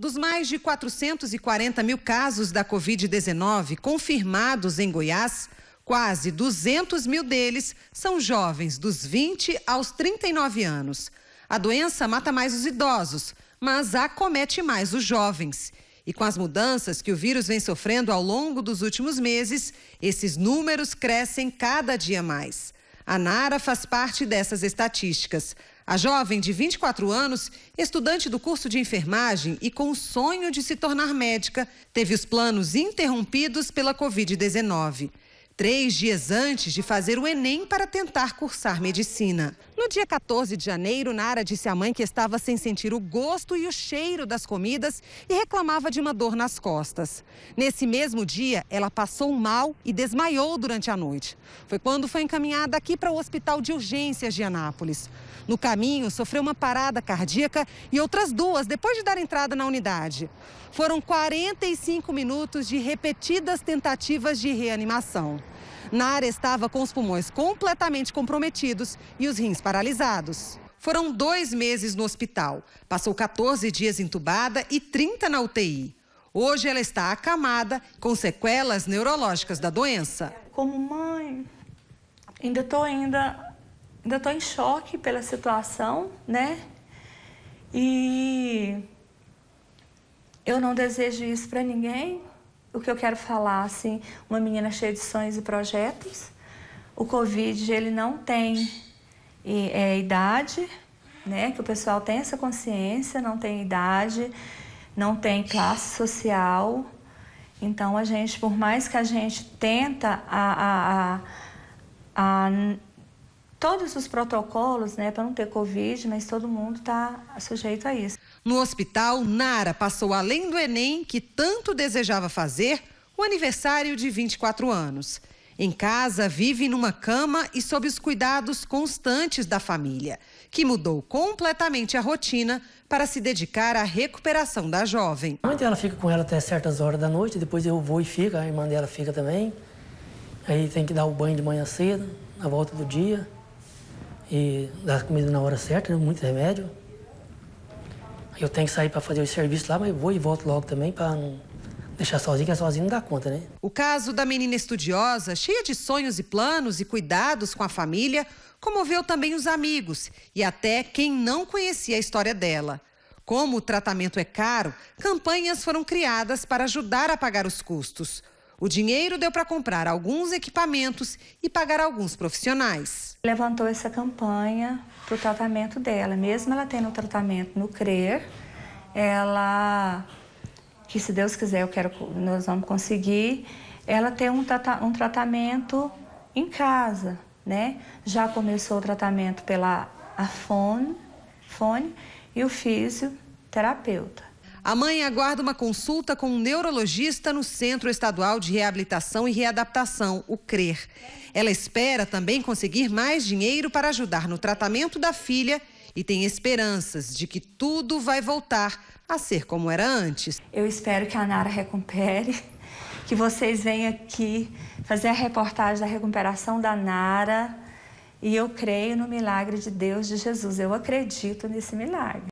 Dos mais de 440 mil casos da Covid-19 confirmados em Goiás, quase 200 mil deles são jovens dos 20 aos 39 anos. A doença mata mais os idosos, mas acomete mais os jovens. E com as mudanças que o vírus vem sofrendo ao longo dos últimos meses, esses números crescem cada dia mais. A Nara faz parte dessas estatísticas. A jovem de 24 anos, estudante do curso de enfermagem e com o sonho de se tornar médica, teve os planos interrompidos pela Covid-19 três dias antes de fazer o Enem para tentar cursar medicina. No dia 14 de janeiro, Nara disse à mãe que estava sem sentir o gosto e o cheiro das comidas e reclamava de uma dor nas costas. Nesse mesmo dia, ela passou mal e desmaiou durante a noite. Foi quando foi encaminhada aqui para o Hospital de Urgências de Anápolis. No caminho, sofreu uma parada cardíaca e outras duas depois de dar entrada na unidade. Foram 45 minutos de repetidas tentativas de reanimação. Nara estava com os pulmões completamente comprometidos e os rins paralisados. Foram dois meses no hospital. Passou 14 dias entubada e 30 na UTI. Hoje ela está acamada com sequelas neurológicas da doença. Como mãe, ainda estou ainda, ainda tô em choque pela situação, né? E eu não desejo isso para ninguém, o que eu quero falar, assim, uma menina cheia de sonhos e projetos. O Covid, ele não tem é, idade, né? Que o pessoal tem essa consciência, não tem idade, não tem classe social. Então, a gente, por mais que a gente tenta a, a, a, a todos os protocolos, né, para não ter Covid, mas todo mundo está sujeito a isso. No hospital, Nara passou além do Enem, que tanto desejava fazer, o aniversário de 24 anos. Em casa, vive numa cama e sob os cuidados constantes da família, que mudou completamente a rotina para se dedicar à recuperação da jovem. A mãe dela fica com ela até certas horas da noite, depois eu vou e fica, a irmã dela fica também. Aí tem que dar o banho de manhã cedo, na volta do dia, e dar comida na hora certa, muito remédio. Eu tenho que sair para fazer o serviço lá, mas vou e volto logo também para não deixar sozinho, que é sozinho não dá conta, né? O caso da menina estudiosa, cheia de sonhos e planos e cuidados com a família, comoveu também os amigos e até quem não conhecia a história dela. Como o tratamento é caro, campanhas foram criadas para ajudar a pagar os custos. O dinheiro deu para comprar alguns equipamentos e pagar alguns profissionais. Levantou essa campanha para o tratamento dela. Mesmo ela tendo tratamento no CRER, ela, que se Deus quiser, eu quero, nós vamos conseguir, ela tem um, um tratamento em casa, né? Já começou o tratamento pela fone, fone e o fisioterapeuta. A mãe aguarda uma consulta com um neurologista no Centro Estadual de Reabilitação e Readaptação, o CRER. Ela espera também conseguir mais dinheiro para ajudar no tratamento da filha e tem esperanças de que tudo vai voltar a ser como era antes. Eu espero que a Nara recupere, que vocês venham aqui fazer a reportagem da recuperação da Nara. E eu creio no milagre de Deus, de Jesus. Eu acredito nesse milagre.